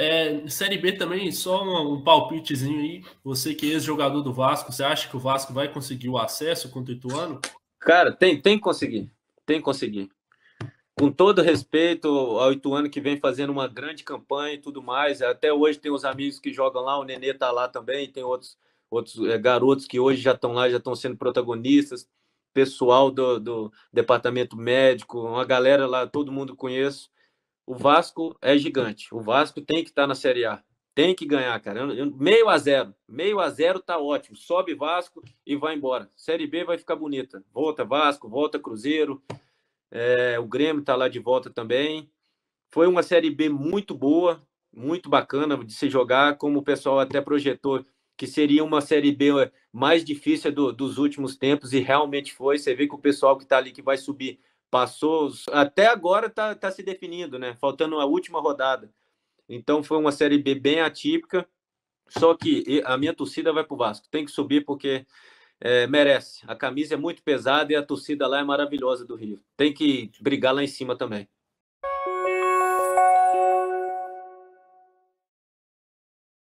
É, série B também, só um, um, palpitezinho aí. Você que é ex-jogador do Vasco, você acha que o Vasco vai conseguir o acesso contra o Ituano? Cara, tem, tem que conseguir. Tem que conseguir. Com todo respeito ao Ituano que vem fazendo uma grande campanha e tudo mais. Até hoje tem os amigos que jogam lá, o Nenê tá lá também, tem outros, outros é, garotos que hoje já estão lá, já estão sendo protagonistas. Pessoal do, do departamento médico, uma galera lá, todo mundo conheço o Vasco é gigante. O Vasco tem que estar tá na Série A. Tem que ganhar, cara. Eu, eu, meio a zero. Meio a zero tá ótimo. Sobe Vasco e vai embora. Série B vai ficar bonita. Volta Vasco, volta Cruzeiro. É, o Grêmio tá lá de volta também. Foi uma Série B muito boa, muito bacana de se jogar, como o pessoal até projetou que seria uma Série B eh, mais difícil do, dos últimos tempos, e realmente foi. Você vê que o pessoal que está ali, que vai subir, Passou. Até agora está tá se definindo, né? Faltando a última rodada. Então foi uma série B bem atípica. Só que a minha torcida vai para o Vasco. Tem que subir porque é, merece. A camisa é muito pesada e a torcida lá é maravilhosa do Rio. Tem que brigar lá em cima também.